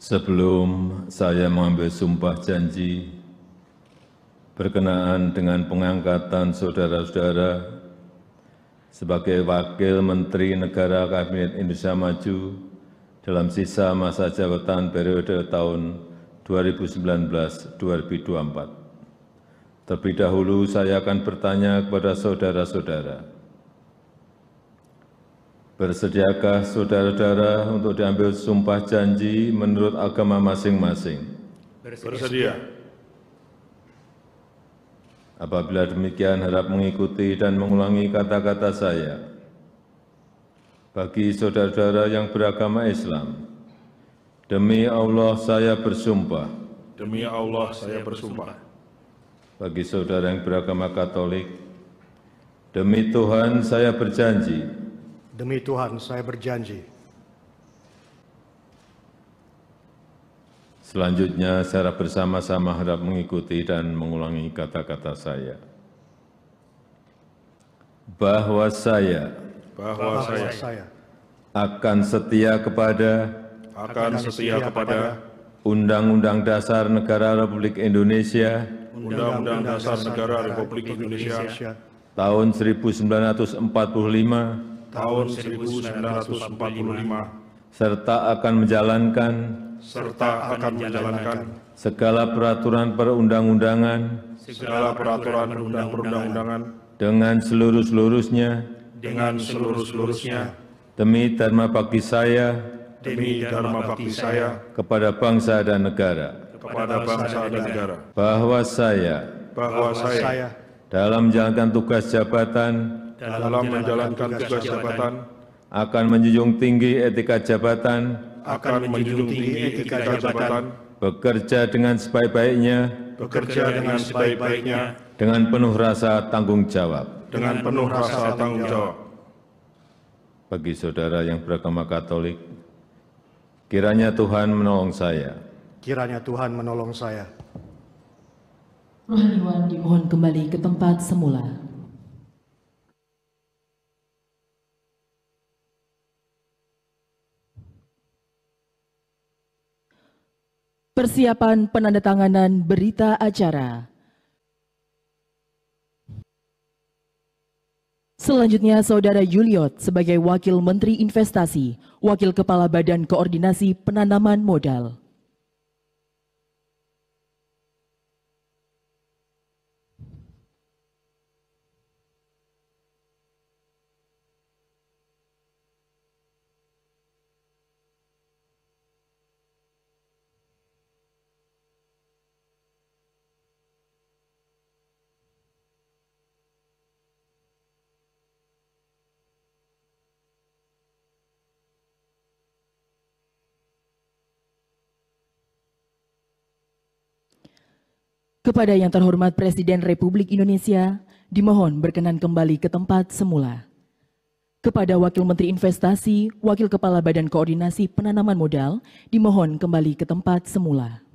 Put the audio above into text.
Sebelum saya mengambil sumpah janji berkenaan dengan pengangkatan saudara-saudara sebagai Wakil Menteri Negara Kabinet Indonesia Maju dalam sisa masa jabatan periode tahun 2019-2024. Terlebih dahulu saya akan bertanya kepada saudara-saudara, Bersediakah saudara-saudara untuk diambil sumpah janji menurut agama masing-masing? Bersedia. Apabila demikian harap mengikuti dan mengulangi kata-kata saya. Bagi saudara-saudara yang beragama Islam, demi Allah saya bersumpah. Demi Allah saya bersumpah. Bagi saudara yang beragama Katolik, demi Tuhan saya berjanji Demi Tuhan, saya berjanji. Selanjutnya, secara bersama-sama harap mengikuti dan mengulangi kata-kata saya. Bahwa saya, bahwa, saya, saya akan setia kepada akan setia kepada Undang-Undang Dasar Negara Republik Indonesia Undang-Undang Dasar Negara Republik Indonesia tahun 1945 tahun 1945 serta akan menjalankan serta akan menjalankan segala peraturan perundang-undangan segala peraturan perundang-undangan dengan seluruh-seluruhnya dengan seluruh-seluruhnya demi dharma bakti saya demi dharma bakti saya kepada bangsa dan negara kepada bangsa dan negara bahwa saya bahwa saya dalam menjalankan tugas jabatan dalam menjalankan tugas jabatan akan menjunjung tinggi etika jabatan akan menjunjung tinggi etika jabatan bekerja dengan sebaik-baiknya bekerja dengan sebaik-baiknya dengan penuh rasa tanggung jawab dengan penuh rasa tanggung jawab bagi saudara yang beragama Katolik kiranya Tuhan menolong saya kiranya Tuhan menolong saya Rohaniwan dimohon kembali ke tempat semula. Persiapan penandatanganan berita acara. Selanjutnya, Saudara Yuliot sebagai Wakil Menteri Investasi, Wakil Kepala Badan Koordinasi Penanaman Modal. Kepada yang terhormat Presiden Republik Indonesia, dimohon berkenan kembali ke tempat semula. Kepada Wakil Menteri Investasi, Wakil Kepala Badan Koordinasi Penanaman Modal, dimohon kembali ke tempat semula.